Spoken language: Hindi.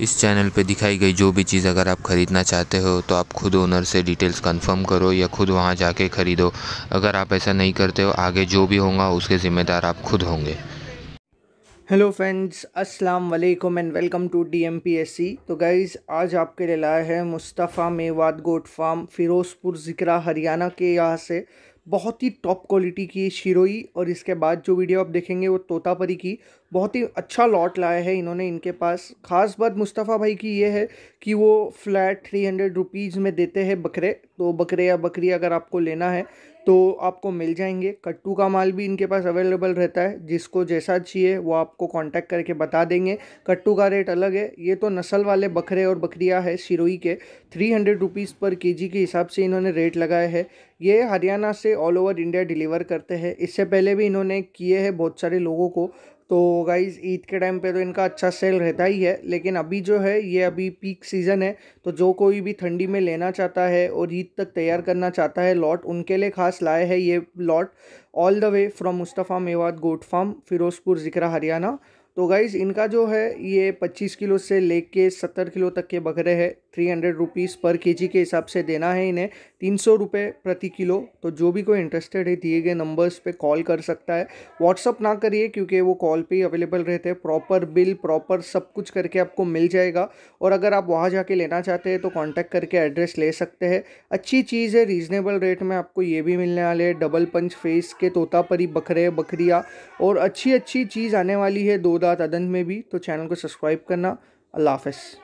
इस चैनल पे दिखाई गई जो भी चीज़ अगर आप ख़रीदना चाहते हो तो आप खुद ओनर से डिटेल्स कंफर्म करो या खुद वहाँ जाके ख़रीदो अगर आप ऐसा नहीं करते हो आगे जो भी होगा उसके ज़िम्मेदार आप खुद होंगे हेलो फ्रेंड्स अस्सलाम वालेकुम एंड वेलकम टू डीएमपीएससी तो गाइज़ आज आपके लिए लाया है मुस्तफ़ा मेवाद गोट फार्म फ़िरोज़पुर ज़िक्रा हरियाणा के यहाँ से बहुत ही टॉप क्वालिटी की शिरोई और इसके बाद जो वीडियो आप देखेंगे वो तोतापरी की बहुत ही अच्छा लॉट लाया है इन्होंने इनके पास ख़ास बात मुस्तफ़ा भाई की ये है कि वो फ्लैट थ्री हंड्रेड रुपीज़ में देते हैं बकरे तो बकरे या बकरी अगर आपको लेना है तो आपको मिल जाएंगे कट्टू का माल भी इनके पास अवेलेबल रहता है जिसको जैसा चाहिए वो आपको कांटेक्ट करके बता देंगे कट्टू का रेट अलग है ये तो नस्ल वाले बकरे और बकरियां है सिरोई के थ्री हंड्रेड रुपीज़ पर केजी के हिसाब से इन्होंने रेट लगाया है ये हरियाणा से ऑल ओवर इंडिया डिलीवर करते हैं इससे पहले भी इन्होंने किए हैं बहुत सारे लोगों को तो गाइज़ ईद के टाइम पे तो इनका अच्छा सेल रहता ही है लेकिन अभी जो है ये अभी पीक सीज़न है तो जो कोई भी ठंडी में लेना चाहता है और ईद तक तैयार करना चाहता है लॉट उनके लिए खास लाए हैं ये lot all the way from Mustafa Mewat goat farm Firozpur ज़िक्रा हरियाणा तो गाइज़ इनका जो है ये 25 किलो से लेके 70 किलो तक के बकरे हैं थ्री हंड्रेड रुपीज़ पर के जी के हिसाब से देना है इन्हें तीन सौ रुपये प्रति किलो तो जो भी कोई इंटरेस्टेड है दिए गए नंबर्स पे कॉल कर सकता है व्हाट्सअप ना करिए क्योंकि वो कॉल पे ही अवेलेबल रहते हैं प्रॉपर बिल प्रॉपर सब कुछ करके आपको मिल जाएगा और अगर आप वहाँ जाके लेना चाहते हैं तो कॉन्टैक्ट करके एड्रेस ले सकते हैं अच्छी चीज़ है रीज़नेबल रेट में आपको ये भी मिलने वाले हैं डबल पंच फेस के तोता परी बकरे बकरिया और अच्छी अच्छी चीज़ आने वाली है दो दात अदन में भी तो चैनल को सब्सक्राइब करना अल्लाह हाफ